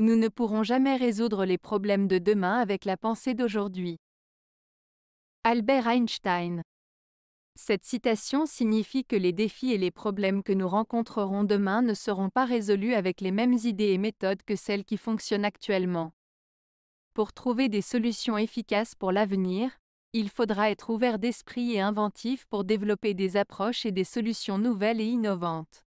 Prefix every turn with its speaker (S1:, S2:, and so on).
S1: Nous ne pourrons jamais résoudre les problèmes de demain avec la pensée d'aujourd'hui. Albert Einstein. Cette citation signifie que les défis et les problèmes que nous rencontrerons demain ne seront pas résolus avec les mêmes idées et méthodes que celles qui fonctionnent actuellement. Pour trouver des solutions efficaces pour l'avenir, il faudra être ouvert d'esprit et inventif pour développer des approches et des solutions nouvelles et innovantes.